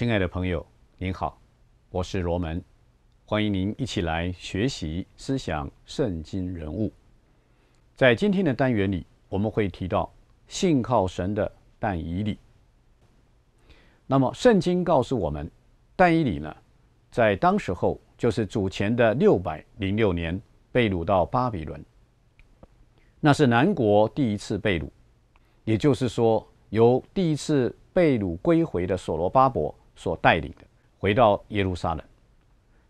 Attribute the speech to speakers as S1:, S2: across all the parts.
S1: 亲爱的朋友，您好，我是罗门，欢迎您一起来学习思想圣经人物。在今天的单元里，我们会提到信靠神的但以理。那么，圣经告诉我们，但以理呢，在当时候就是主前的六百零六年被掳到巴比伦，那是南国第一次被掳，也就是说，由第一次被掳归回的所罗巴伯。所带领的回到耶路撒冷，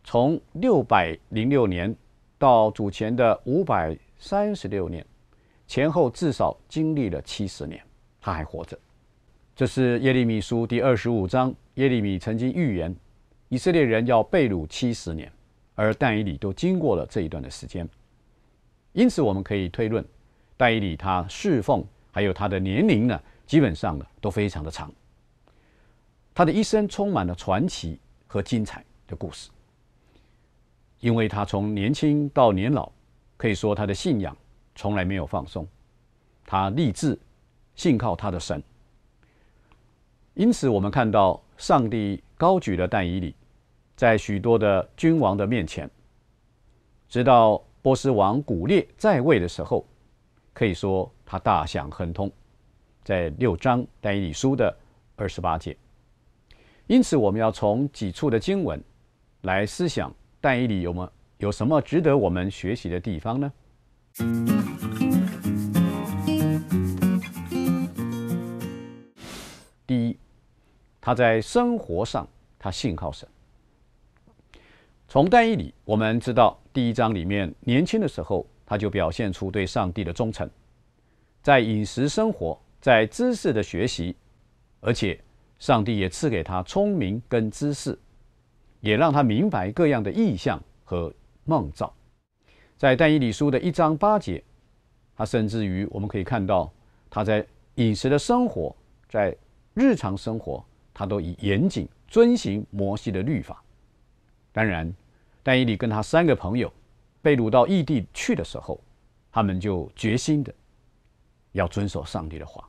S1: 从六百零六年到主前的五百三十六年，前后至少经历了七十年，他还活着。这是耶利米书第二十五章，耶利米曾经预言以色列人要被掳七十年，而但以理都经过了这一段的时间，因此我们可以推论，但以理他侍奉还有他的年龄呢，基本上呢都非常的长。他的一生充满了传奇和精彩的故事，因为他从年轻到年老，可以说他的信仰从来没有放松。他立志信靠他的神，因此我们看到上帝高举了但以理，在许多的君王的面前，直到波斯王古列在位的时候，可以说他大享亨通。在六章但以理书的二十八节。因此，我们要从几处的经文来思想但以理有么有什么值得我们学习的地方呢？第一，他在生活上他信靠神。从但以理我们知道，第一章里面年轻的时候他就表现出对上帝的忠诚，在饮食生活，在知识的学习，而且。上帝也赐给他聪明跟知识，也让他明白各样的意象和梦兆。在但以理书的一章八节，他甚至于我们可以看到他在饮食的生活，在日常生活，他都以严谨遵循摩西的律法。当然，但以理跟他三个朋友被掳到异地去的时候，他们就决心的要遵守上帝的话，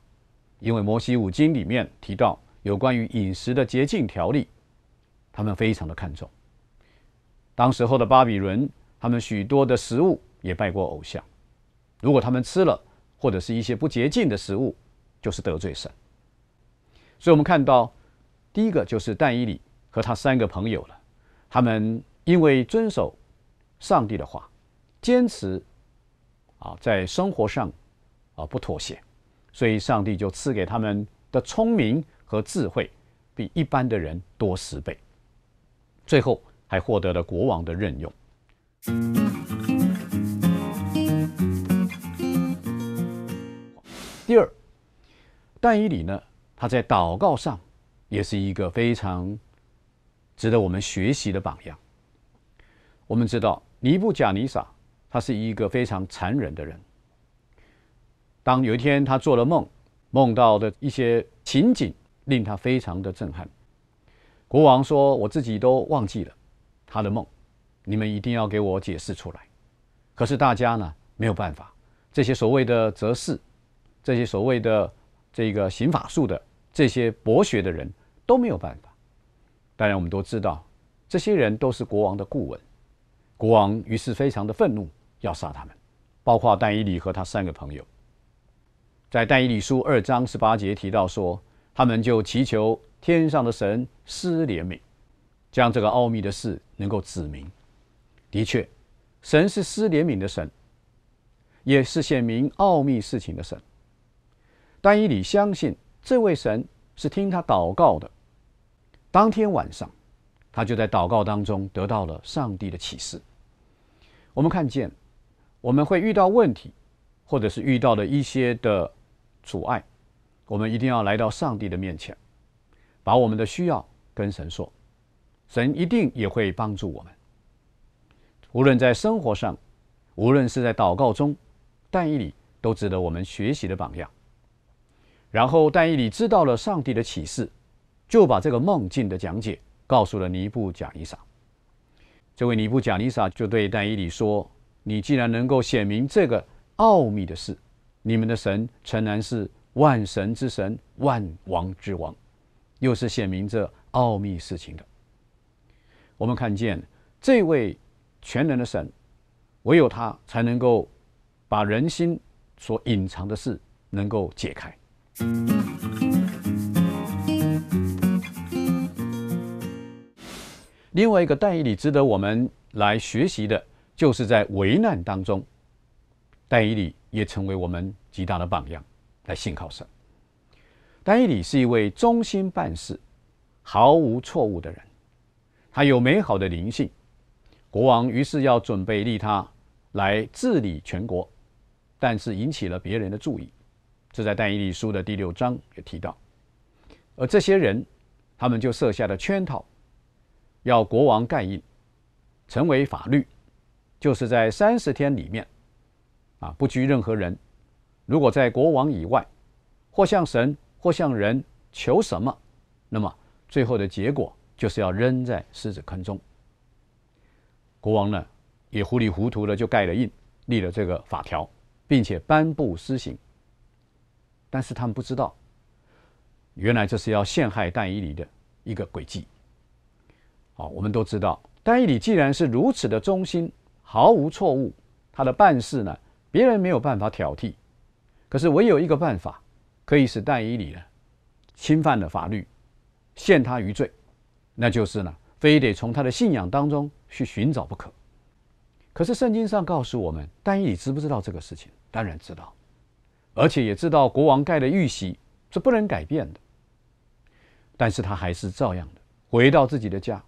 S1: 因为摩西五经里面提到。有关于饮食的洁净条例，他们非常的看重。当时候的巴比伦，他们许多的食物也拜过偶像，如果他们吃了或者是一些不洁净的食物，就是得罪神。所以我们看到，第一个就是但以里和他三个朋友了，他们因为遵守上帝的话，坚持啊在生活上啊不妥协，所以上帝就赐给他们的聪明。和智慧比一般的人多十倍，最后还获得了国王的任用。第二，但以理呢？他在祷告上也是一个非常值得我们学习的榜样。我们知道尼布贾尼撒他是一个非常残忍的人，当有一天他做了梦，梦到的一些情景。令他非常的震撼。国王说：“我自己都忘记了他的梦，你们一定要给我解释出来。”可是大家呢没有办法，这些所谓的哲士，这些所谓的这个刑法术的这些博学的人都没有办法。当然，我们都知道，这些人都是国王的顾问。国王于是非常的愤怒，要杀他们，包括但以理和他三个朋友。在但以理书二章十八节提到说。他们就祈求天上的神施怜悯，将这个奥秘的事能够指明。的确，神是施怜悯的神，也是显明奥秘事情的神。但以理相信这位神是听他祷告的。当天晚上，他就在祷告当中得到了上帝的启示。我们看见，我们会遇到问题，或者是遇到了一些的阻碍。我们一定要来到上帝的面前，把我们的需要跟神说，神一定也会帮助我们。无论在生活上，无论是在祷告中，但以理都值得我们学习的榜样。然后，但以理知道了上帝的启示，就把这个梦境的讲解告诉了尼布贾尼撒。这位尼布贾尼撒就对但以理说：“你既然能够显明这个奥秘的事，你们的神诚然是。”万神之神，万王之王，又是显明这奥秘事情的。我们看见这位全能的神，唯有他才能够把人心所隐藏的事能够解开。另外一个代义里值得我们来学习的，就是在危难当中，代义里也成为我们极大的榜样。来信靠神。丹尼里是一位忠心办事、毫无错误的人，他有美好的灵性。国王于是要准备立他来治理全国，但是引起了别人的注意。这在《丹尼里书》的第六章也提到。而这些人，他们就设下了圈套，要国王盖印成为法律，就是在三十天里面，啊，不拘任何人。如果在国王以外，或向神或向人求什么，那么最后的结果就是要扔在狮子坑中。国王呢，也糊里糊涂的就盖了印，立了这个法条，并且颁布施行。但是他们不知道，原来这是要陷害但以里的一个诡计。好，我们都知道，但以里既然是如此的忠心，毫无错误，他的办事呢，别人没有办法挑剔。可是，唯有一个办法可以使戴伊里呢侵犯了法律，陷他于罪，那就是呢，非得从他的信仰当中去寻找不可。可是圣经上告诉我们，戴伊里知不知道这个事情？当然知道，而且也知道国王盖的玉玺是不能改变的。但是他还是照样的回到自己的家，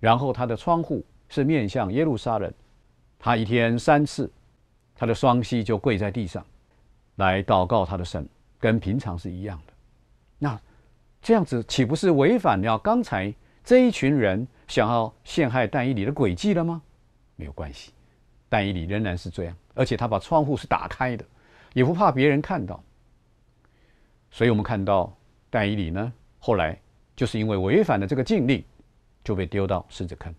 S1: 然后他的窗户是面向耶路撒冷，他一天三次，他的双膝就跪在地上。来祷告他的神，跟平常是一样的。那这样子岂不是违反了刚才这一群人想要陷害但以理的诡计了吗？没有关系，但以理仍然是这样，而且他把窗户是打开的，也不怕别人看到。所以我们看到但以理呢，后来就是因为违反了这个禁令，就被丢到狮子坑。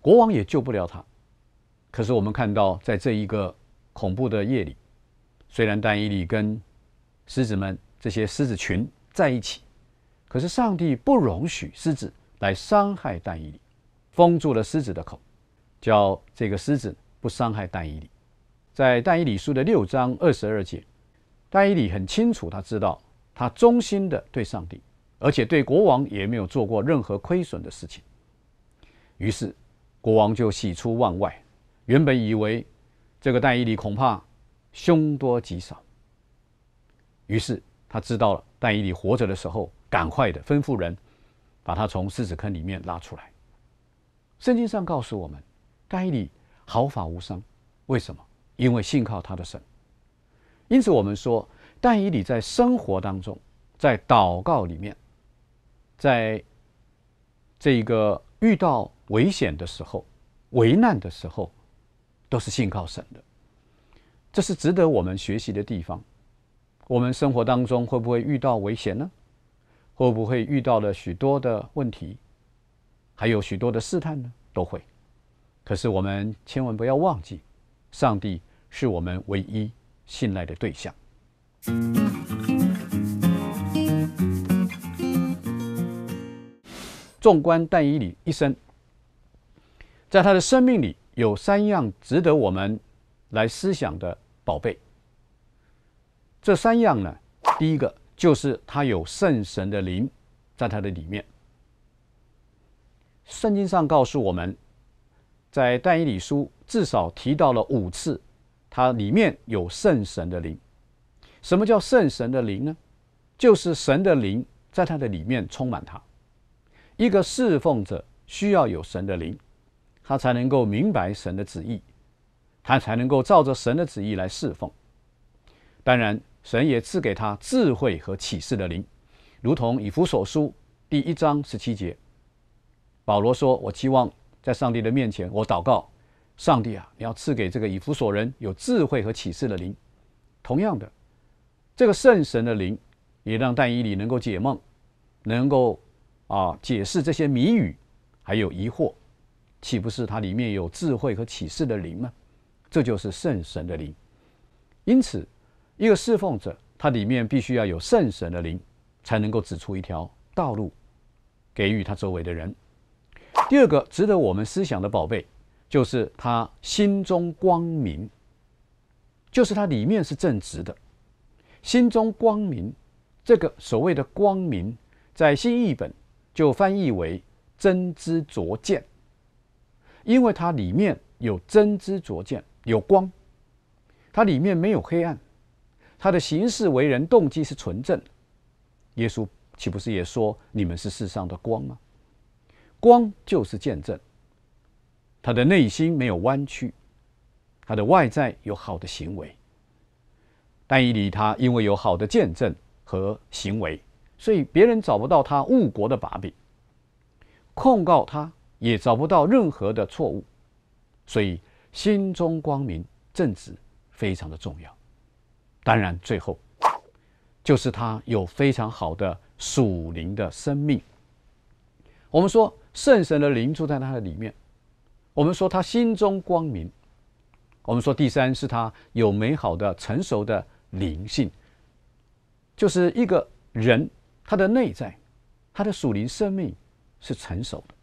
S1: 国王也救不了他。可是我们看到，在这一个恐怖的夜里。虽然但以理跟狮子们这些狮子群在一起，可是上帝不容许狮子来伤害但以理，封住了狮子的口，叫这个狮子不伤害但以理。在但以理书的六章二十二节，但以理很清楚，他知道他忠心的对上帝，而且对国王也没有做过任何亏损的事情。于是国王就喜出望外，原本以为这个但以理恐怕。凶多吉少。于是他知道了，但以理活着的时候，赶快的吩咐人，把他从狮子坑里面拉出来。圣经上告诉我们，但以理毫发无伤，为什么？因为信靠他的神。因此我们说，但以理在生活当中，在祷告里面，在这个遇到危险的时候、危难的时候，都是信靠神的。这是值得我们学习的地方。我们生活当中会不会遇到危险呢？会不会遇到了许多的问题，还有许多的试探呢？都会。可是我们千万不要忘记，上帝是我们唯一信赖的对象。纵观但以理一生，在他的生命里有三样值得我们来思想的。宝贝，这三样呢？第一个就是它有圣神的灵在它的里面。圣经上告诉我们，在但以理书至少提到了五次，它里面有圣神的灵。什么叫圣神的灵呢？就是神的灵在它的里面充满它。一个侍奉者需要有神的灵，他才能够明白神的旨意。他才能够照着神的旨意来侍奉。当然，神也赐给他智慧和启示的灵，如同以弗所书第一章十七节，保罗说：“我期望在上帝的面前，我祷告，上帝啊，你要赐给这个以弗所人有智慧和启示的灵。同样的，这个圣神的灵也让但以理能够解梦，能够啊解释这些谜语，还有疑惑，岂不是它里面有智慧和启示的灵吗？”这就是圣神的灵，因此，一个侍奉者，他里面必须要有圣神的灵，才能够指出一条道路，给予他周围的人。第二个值得我们思想的宝贝，就是他心中光明，就是他里面是正直的，心中光明。这个所谓的光明，在新译本就翻译为真知灼见，因为它里面有真知灼见。有光，它里面没有黑暗，他的行事为人动机是纯正。耶稣岂不是也说你们是世上的光吗？光就是见证。他的内心没有弯曲，他的外在有好的行为。但以理他因为有好的见证和行为，所以别人找不到他误国的把柄，控告他也找不到任何的错误，所以。心中光明正直非常的重要，当然最后就是他有非常好的属灵的生命。我们说圣神的灵住在他的里面，我们说他心中光明，我们说第三是他有美好的成熟的灵性，就是一个人他的内在他的属灵生命是成熟的。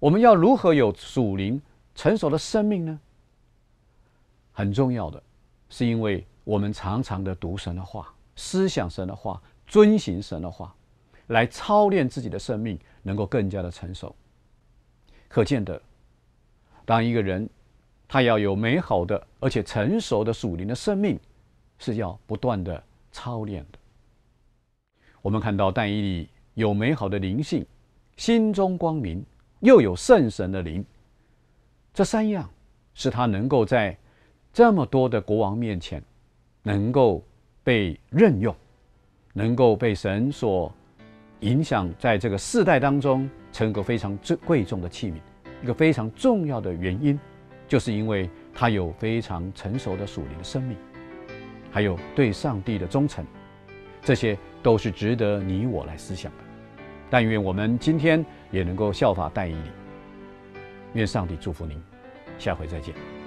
S1: 我们要如何有属灵？成熟的生命呢，很重要的是，因为我们常常的读神的话，思想神的话，遵循神的话，来操练自己的生命，能够更加的成熟。可见的，当一个人他要有美好的而且成熟的属灵的生命，是要不断的操练的。我们看到但以里有美好的灵性，心中光明，又有圣神的灵。这三样，是他能够在这么多的国王面前能够被任用，能够被神所影响，在这个世代当中成个非常最贵重的器皿，一个非常重要的原因，就是因为他有非常成熟的属灵生命，还有对上帝的忠诚，这些都是值得你我来思想的。但愿我们今天也能够效法戴以里。愿上帝祝福您，下回再见。